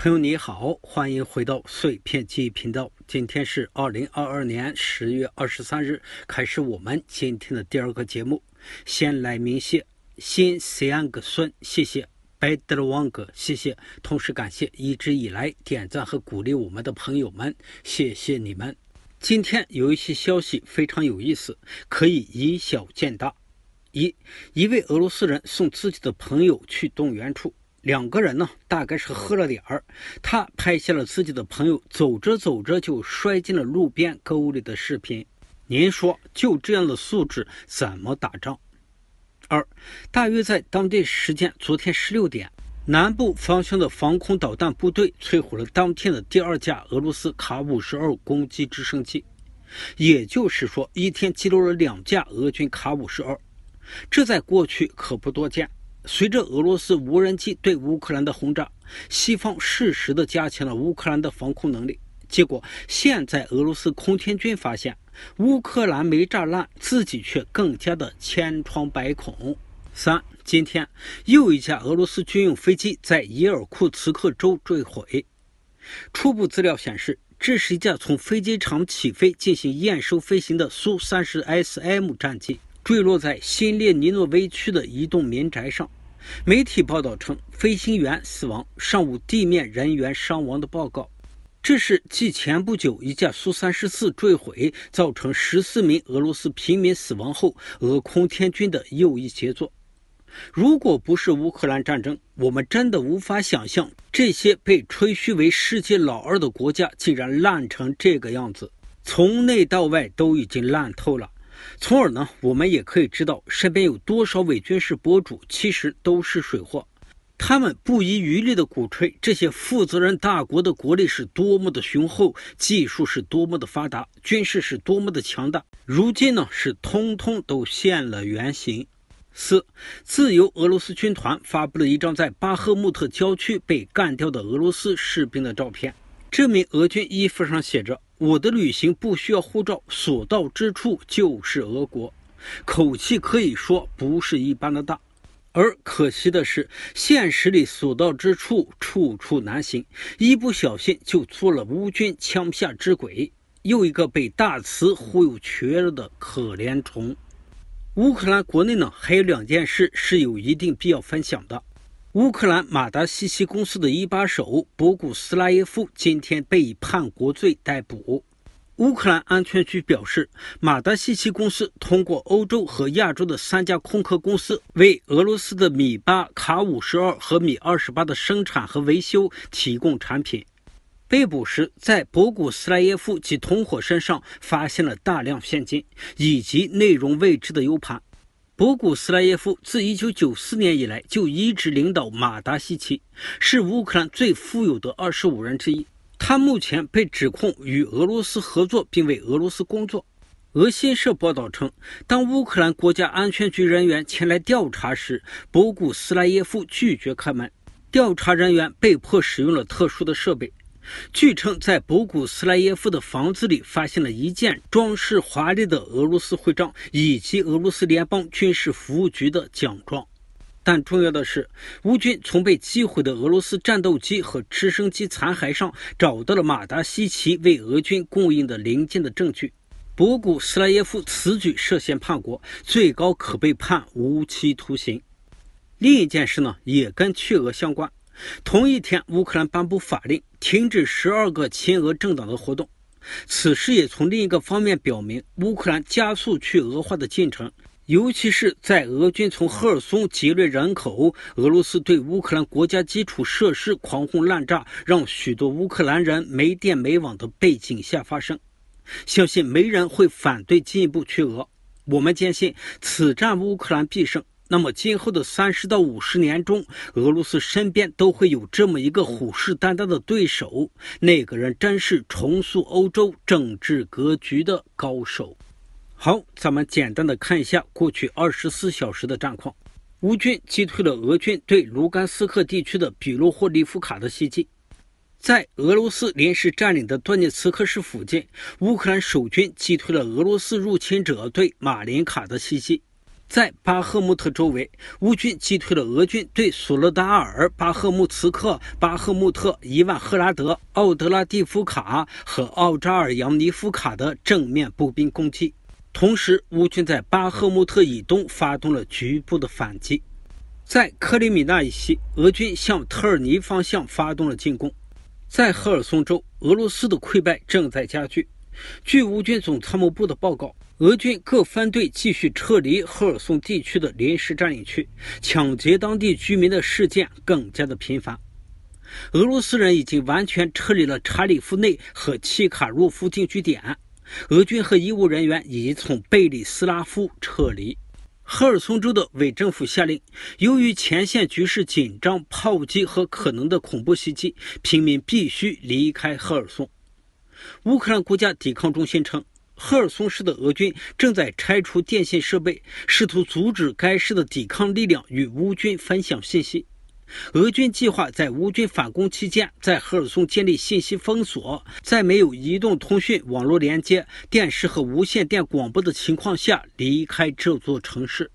朋友你好，欢迎回到碎片记忆频道。今天是二零二二年十月二十三日，开始我们今天的第二个节目。先来鸣谢新西安格孙，谢谢白德罗旺哥，谢谢。同时感谢一直以来点赞和鼓励我们的朋友们，谢谢你们。今天有一些消息非常有意思，可以以小见大。一一位俄罗斯人送自己的朋友去动员处。两个人呢，大概是喝了点儿，他拍下了自己的朋友走着走着就摔进了路边沟里的视频。您说，就这样的素质，怎么打仗？二，大约在当地时间昨天十六点，南部方向的防空导弹部队摧毁了当天的第二架俄罗斯卡五十二攻击直升机。也就是说，一天击落了两架俄军卡五十二，这在过去可不多见。随着俄罗斯无人机对乌克兰的轰炸，西方适时的加强了乌克兰的防空能力。结果现在俄罗斯空天军发现，乌克兰没炸烂，自己却更加的千疮百孔。三，今天又一架俄罗斯军用飞机在伊尔库茨克州坠毁。初步资料显示，这是一架从飞机场起飞进行验收飞行的苏 -30SM 战机，坠落在新列尼诺区的一栋民宅上。媒体报道称，飞行员死亡尚无地面人员伤亡的报告。这是继前不久一架苏 -34 坠毁造成十四名俄罗斯平民死亡后，俄空天军的又一杰作。如果不是乌克兰战争，我们真的无法想象这些被吹嘘为世界老二的国家竟然烂成这个样子，从内到外都已经烂透了。从而呢，我们也可以知道身边有多少伪军事博主其实都是水货，他们不遗余力的鼓吹这些负责人大国的国力是多么的雄厚，技术是多么的发达，军事是多么的强大。如今呢，是通通都现了原形。四，自由俄罗斯军团发布了一张在巴赫穆特郊区被干掉的俄罗斯士兵的照片，这名俄军衣服上写着。我的旅行不需要护照，所到之处就是俄国，口气可以说不是一般的大，而可惜的是，现实里所到之处处处难行，一不小心就做了乌军枪下之鬼，又一个被大慈忽悠瘸了的可怜虫。乌克兰国内呢，还有两件事是有一定必要分享的。乌克兰马达西奇公司的一把手博古斯拉耶夫今天被以叛国罪逮捕。乌克兰安全局表示，马达西奇公司通过欧洲和亚洲的三家空壳公司，为俄罗斯的米八、卡五十二和米二十八的生产和维修提供产品。被捕时，在博古斯拉耶夫及同伙身上发现了大量现金以及内容未知的 U 盘。博古斯拉耶夫自1994年以来就一直领导马达西奇，是乌克兰最富有的25人之一。他目前被指控与俄罗斯合作并为俄罗斯工作。俄新社报道称，当乌克兰国家安全局人员前来调查时，博古斯拉耶夫拒绝开门，调查人员被迫使用了特殊的设备。据称，在博古斯莱耶夫的房子里发现了一件装饰华丽的俄罗斯徽章以及俄罗斯联邦军事服务局的奖状。但重要的是，乌军从被击毁的俄罗斯战斗机和直升机残骸上找到了马达西奇为俄军供应的零件的证据。博古斯莱耶夫此举涉嫌叛国，最高可被判无期徒刑。另一件事呢，也跟去俄相关。同一天，乌克兰颁布法令，停止十二个亲俄政党的活动。此事也从另一个方面表明，乌克兰加速去俄化的进程，尤其是在俄军从赫尔松劫掠人口、俄罗斯对乌克兰国家基础设施狂轰滥炸、让许多乌克兰人没电没网的背景下发生。相信没人会反对进一步去俄。我们坚信，此战乌克兰必胜。那么，今后的三十到五十年中，俄罗斯身边都会有这么一个虎视眈眈的对手。那个人真是重塑欧洲政治格局的高手。好，咱们简单的看一下过去二十四小时的战况：乌军击退了俄军对卢甘斯克地区的比罗霍利夫卡的袭击；在俄罗斯临时占领的顿涅茨克市附近，乌克兰守军击退了俄罗斯入侵者对马林卡的袭击。在巴赫穆特周围，乌军击退了俄军对索罗达尔、巴赫穆茨克、巴赫穆特、伊万赫拉德、奥德拉蒂夫卡和奥扎尔扬尼夫卡的正面步兵攻击。同时，乌军在巴赫穆特以东发动了局部的反击。在克里米纳以西，俄军向特尔尼方向发动了进攻。在赫尔松州，俄罗斯的溃败正在加剧。据乌军总参谋部的报告。俄军各分队继续撤离赫尔松地区的临时占领区，抢劫当地居民的事件更加的频繁。俄罗斯人已经完全撤离了查理夫内和契卡洛夫定居点，俄军和医务人员已经从贝里斯拉夫撤离。赫尔松州的伪政府下令，由于前线局势紧张、炮击和可能的恐怖袭击，平民必须离开赫尔松。乌克兰国家抵抗中心称。赫尔松市的俄军正在拆除电信设备，试图阻止该市的抵抗力量与乌军分享信息。俄军计划在乌军反攻期间，在赫尔松建立信息封锁，在没有移动通讯、网络连接、电视和无线电广播的情况下离开这座城市。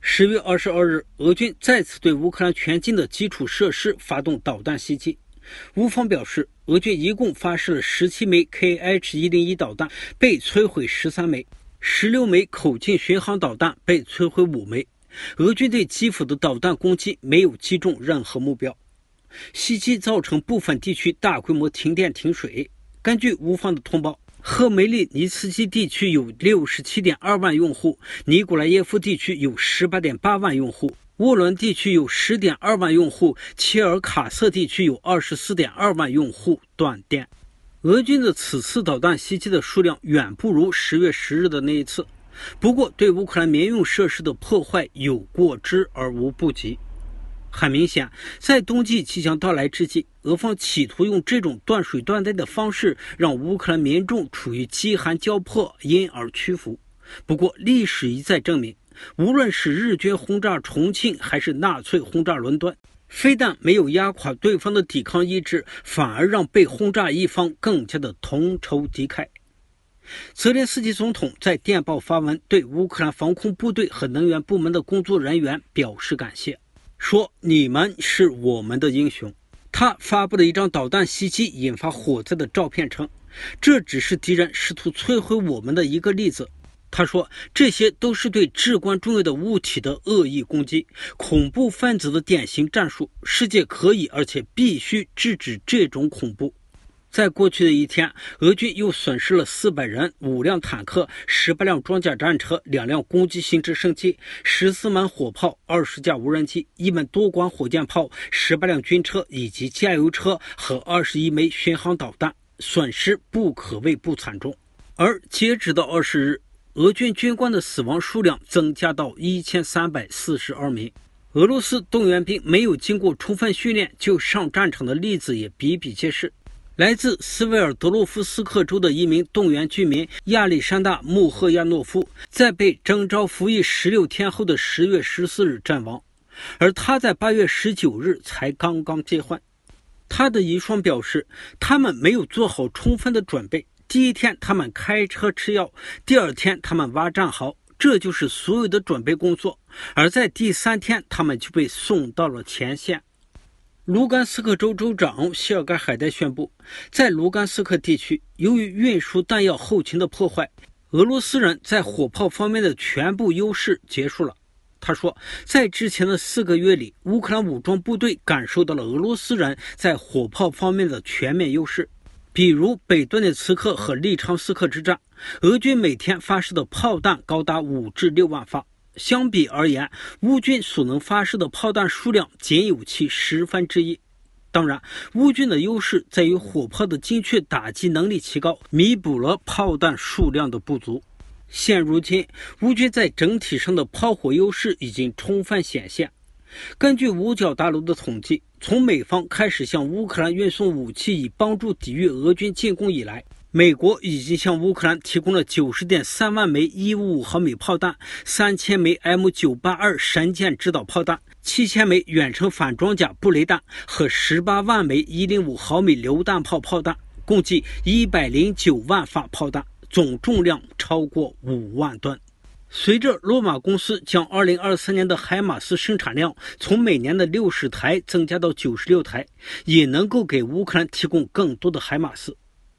十月二十二日，俄军再次对乌克兰全境的基础设施发动导弹袭击。乌方表示，俄军一共发射了十七枚 Kh-101 导弹，被摧毁十三枚；十六枚口径巡航导弹被摧毁五枚。俄军对基辅的导弹攻击没有击中任何目标。袭击造成部分地区大规模停电停水。根据乌方的通报，赫梅利尼茨基地区有六十七点二万用户，尼古拉耶夫地区有十八点八万用户。沃伦地区有10.2万用户，切尔卡瑟地区有24.2万用户断电。俄军的此次导弹袭击的数量远不如十月十日的那一次，不过对乌克兰民用设施的破坏有过之而无不及。很明显，在冬季即将到来之际，俄方企图用这种断水断电的方式，让乌克兰民众处于饥寒交迫，因而屈服。不过，历史一再证明。无论是日军轰炸重庆，还是纳粹轰炸伦敦，非但没有压垮对方的抵抗意志，反而让被轰炸一方更加的同仇敌忾。泽连斯基总统在电报发文，对乌克兰防空部队和能源部门的工作人员表示感谢，说：“你们是我们的英雄。”他发布了一张导弹袭击引发火灾的照片，称：“这只是敌人试图摧毁我们的一个例子。”他说：“这些都是对至关重要的物体的恶意攻击，恐怖分子的典型战术。世界可以而且必须制止这种恐怖。”在过去的一天，俄军又损失了四百人、五辆坦克、十八辆装甲战车、两辆攻击型直升机、十四门火炮、二十架无人机、一门多管火箭炮、十八辆军车以及加油车和二十一枚巡航导弹，损失不可谓不惨重。而截止到二十日，俄军军官的死亡数量增加到一千三百四十二名。俄罗斯动员兵没有经过充分训练就上战场的例子也比比皆是。来自斯维尔德洛夫斯克州的一名动员居民亚历山大·穆赫亚诺夫，在被征召服役十六天后的十月十四日阵亡，而他在八月十九日才刚刚结婚。他的遗孀表示，他们没有做好充分的准备。第一天，他们开车吃药；第二天，他们挖战壕。这就是所有的准备工作。而在第三天，他们就被送到了前线。卢甘斯克州州长谢尔盖·海代宣布，在卢甘斯克地区，由于运输弹药后勤的破坏，俄罗斯人在火炮方面的全部优势结束了。他说，在之前的四个月里，乌克兰武装部队感受到了俄罗斯人在火炮方面的全面优势。比如北顿涅茨克和利昌斯克之战，俄军每天发射的炮弹高达五至六万发。相比而言，乌军所能发射的炮弹数量仅有其十分之一。当然，乌军的优势在于火炮的精确打击能力提高，弥补了炮弹数量的不足。现如今，乌军在整体上的炮火优势已经充分显现。根据五角大楼的统计，从美方开始向乌克兰运送武器以帮助抵御俄军进攻以来，美国已经向乌克兰提供了九十点三万枚一五五毫米炮弹、三千枚 M 九八二神剑制导炮弹、七千枚远程反装甲布雷弹和十八万枚一零五毫米榴弹炮炮弹，共计一百零九万发炮弹，总重量超过五万吨。随着罗马公司将2023年的海马斯生产量从每年的60台增加到96台，也能够给乌克兰提供更多的海马斯。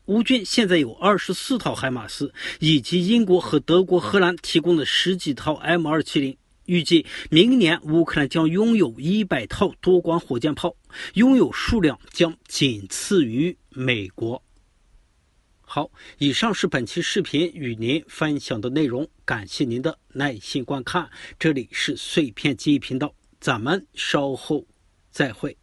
乌军现在有24套海马斯，以及英国和德国、荷兰提供的十几套 M270。预计明年乌克兰将拥有一百套多管火箭炮，拥有数量将仅次于美国。好，以上是本期视频与您分享的内容，感谢您的耐心观看。这里是碎片记忆频道，咱们稍后再会。